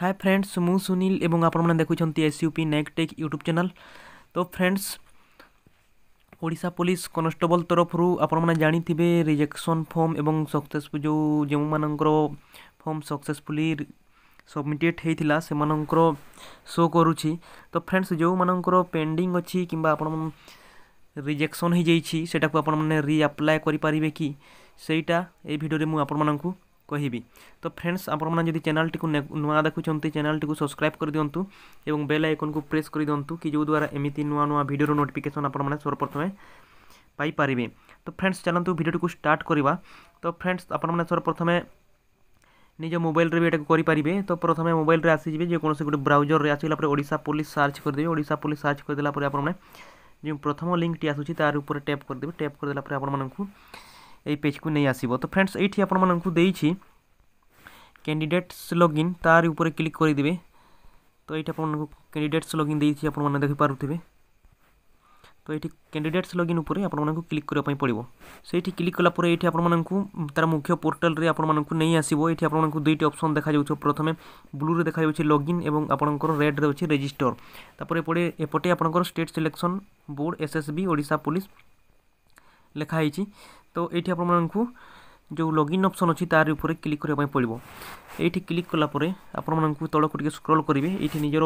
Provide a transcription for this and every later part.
hi friends मु सुनील और आपड़ देखुं एसयूपी नेक टेक यूट्यूब चैनल तो फ्रेंड्स ଓଡ଼ିଶା ପୋଲିସ କନଷ୍ଟେବଲ ତରଫରୁ ଆପଣମାନେ ଜାଣିଥିବେ ରିଜେକ୍ସନ୍ ଫର୍ମ ଏବଂ ସକ୍ସେସଫୁଲ୍ ଯେଉଁ ଯେଉଁମାନଙ୍କର ଫର୍ମ ସକ୍ସେସଫୁଲି ସବମିଟେଡ଼୍ ହେଇଥିଲା ସେମାନଙ୍କର ଶୋ କରୁଛି ତ ଫ୍ରେଣ୍ଡସ୍ ଯେଉଁମାନଙ୍କର ପେଣ୍ଡିଂ ଅଛି କିମ୍ବା ଆପଣ ରିଜେକ୍ସନ୍ ହେଇଯାଇଛି ସେଟାକୁ ଆପଣମାନେ ରିଆପ୍ଲାଏ କରିପାରିବେ କି ସେଇଟା ଏଇ ଭିଡ଼ିଓରେ ମୁଁ ଆପଣମାନଙ୍କୁ कह तो फ्रेंड्स आपड़ी चैनल टी नुआ देखुंत चैनल टी सब्सक्राइब कर दिंतु और बेल आइकन को प्रेस कर दिंतु कि जो द्वारा एमती नुआ नुआ भिडर नोटिकेसन आपने सर्वप्रथमें पारे तो फ्रेंड्स चलतु भिडियो स्टार्ट करवा तो फ्रेंड्स आपने सर्वप्रथमें निज मोबाइल भी ये करेंगे तो प्रथम मोबाइल आसीजे जोकोसी गोटे ब्राउजर में आसगला ओडा पुलिस सर्च करदे ओडा पुलिस सर्च करदेला जो प्रथम लिंक टी आसूँ तार टैप करदे टैप करदेला आपण এই পেজକୁ ନେଇ ଆସିବ ତ ଫ୍ରେଣ୍ଡସ୍ ଏଇଠି ଆପଣମାନଙ୍କୁ ଦେଇଛି କ୍ୟାଣ୍ଡିଡେଟ୍ସ ଲଗ୍ଇନ୍ ତାରି ଉପରେ କ୍ଲିକ୍ କରିଦେବେ ତ ଏଇଠି ଆପଣମାନଙ୍କୁ କ୍ୟାଣ୍ଡିଡେଟ୍ସ ଲଗ୍ଇନ୍ ଦେଇଛି ଆପଣମାନେ ଦେଖିପାରୁଥିବେ ତ ଏଇଠି କ୍ୟାଣ୍ଡିଡେଟ୍ସ ଲଗ୍ଇନ୍ ଉପରେ ଆପଣମାନଙ୍କୁ କ୍ଲିକ୍ କରିବା ପାଇଁ ପଡ଼ିବ ସେଇଠି କ୍ଲିକ୍ କଲା ପରେ ଏଇଠି ଆପଣମାନଙ୍କୁ ତା'ର ମୁଖ୍ୟ ପୋର୍ଟାଲରେ ଆପଣମାନଙ୍କୁ ନେଇ ଆସିବ ଏଇଠି ଆପଣଙ୍କୁ ଦୁଇଟି ଅପସନ୍ ଦେଖାଯାଉଥିବ ପ୍ରଥମେ ବ୍ଲୁରେ ଦେଖାଯାଉଛି ଲଗ୍ଇନ୍ ଏବଂ ଆପଣଙ୍କର ରେଡ଼୍ରେ ଅଛି ରେଜିଷ୍ଟର ତାପରେ ଏପଟେ ଏପଟେ ଆପଣଙ୍କର state selection board SSB Odisha police লেখা হয়েছি তো এইটি আপনার যে লগইন অপসন অছি তার উপরে ক্লিক করা পড়ব এইটি ক্লিক কলাপরে আপনার তলক টিকি স্ক্রল করবে এইটি নিজের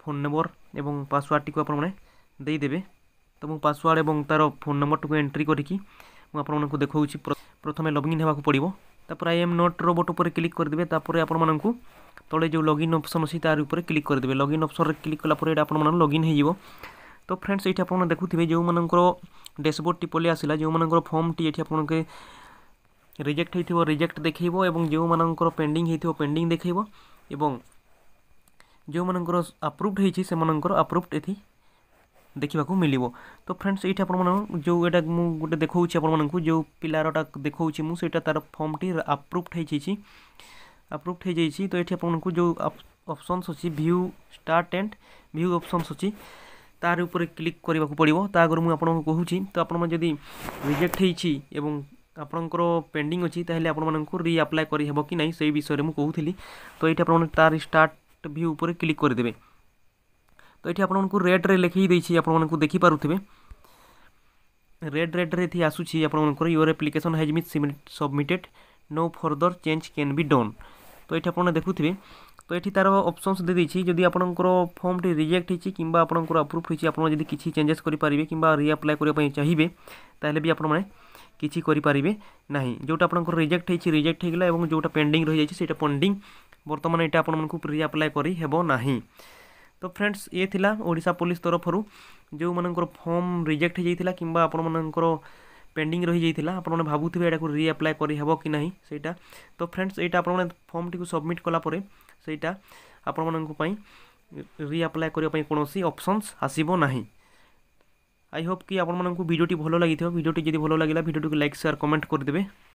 ফোন নম্বর এবং পাসওয়ার্ডটি আপনার ଦେଇଦେବେ ତ ମୁଁ ପାସୱାର୍ଡ଼ ଏବଂ ତା'ର ଫୋନ୍ ନମ୍ବରଟିକୁ ଏଣ୍ଟ୍ରି କରିକି ମୁଁ ଆପଣମାନଙ୍କୁ ଦେଖାଉଛି ପ୍ରଥମେ ଲଗ୍ଇନ୍ ହେବାକୁ ପଡ଼ିବ ତାପରେ ଆଇ ଏମ୍ ନଟ୍ ରୋବୋଟ୍ ଉପରେ କ୍ଲିକ୍ କରିଦେବେ ତାପରେ ଆପଣମାନଙ୍କୁ ତଳେ ଯେଉଁ ଲଗ୍ଇନ୍ ଅପସନ୍ ଅଛି ତାରି ଉପରେ କ୍ଲିକ୍ କରିଦେବେ ଲଗ୍ଇନ୍ ଅପସନ୍ରେ କ୍ଲିକ୍ କଲା ପରେ ଏଇଟା ଆପଣମାନଙ୍କୁ ଲଗ୍ଇନ୍ ହୋଇଯିବ तो फ्रेंड्स ये आपड़ देखुवे जो टी पलि आसा जो फर्मटी ये आप रिजेक्ट हो रिजेक्ट देखो और जो पेंडिंग हो पेंडिंग देखो जो मान आप्रुव्ड हो आप्रुव्ड ये देखा मिल तो फ्रेंड्स ये आप जो ये गोटे देखा आपको जो पिलारटा देखा मुझे तार फर्मटी आप्रुव्ड हो आप्रुव्ड हो तो ये आपको जो ऑप्शंस अच्छी view start and view options अच्छी তার উপরে ক্লিক করা পড়ব তা আগে আপনার কুচি তো আপনার যদি রিজেক্ট হয়েছি এবং আপনার পেন্ডিং অছি তাহলে আপনার রিআপ্লাই করে হব কি না সেই বিষয়ে কুলি তো এইটি আপনার তার স্টার্ট ভিউ উপরে ক্লিক করেদেবে তো এটি আপনার রেড্রে লিখাই দিয়েছি আপনার দেখিপারে রেড রেড্রে এটি আসুছি আপনার ইয়োর আপ্লিকেসন হ্যাজ মিট submitted no further change can be done তো এটি আপনার দেখুবে तो, तो ये तार अपसन्स दे आपर फर्म टी रिजेक्ट होगा आपंकर अप्रूव होती जब किसी चेंजेस करेंगे कि रिअप्लाय करने चाहिए तेल भी आपड़ किसी करेंगे ना जो आपर रिजेक्ट हो रिजेक्ट होगा और जो पे रही जाए पेंडिंग बर्तमान ये आप रिअप्लाय करना तो फ्रेंड्स ये ओडा पुलिस तरफ जो मान फर्म रिजेक्ट होता कि आपर पेंडिंग रही जाइला आपने भावुवे यहाँ को रिअप्लाय करहब कि ना तो फ्रेंड्स यहाँ आप फर्म टी सबमिट कला ସେଇଟା ଆପଣମାନଙ୍କ ପାଇଁ ରିଆପ୍ଲାଏ କରିବା ପାଇଁ କୌଣସି ଅପସନ୍ସ ଆସିବ ନାହିଁ ଆଇ ହୋପ୍ କି ଆପଣମାନଙ୍କୁ ଭିଡ଼ିଓଟି ଭଲ ଲାଗିଥିବ ଭିଡ଼ିଓଟି ଯଦି ଭଲ ଲାଗିଲା ଭିଡ଼ିଓଟିକୁ ଲାଇକ୍ ସେୟାର କମେଣ୍ଟ କରିଦେବେ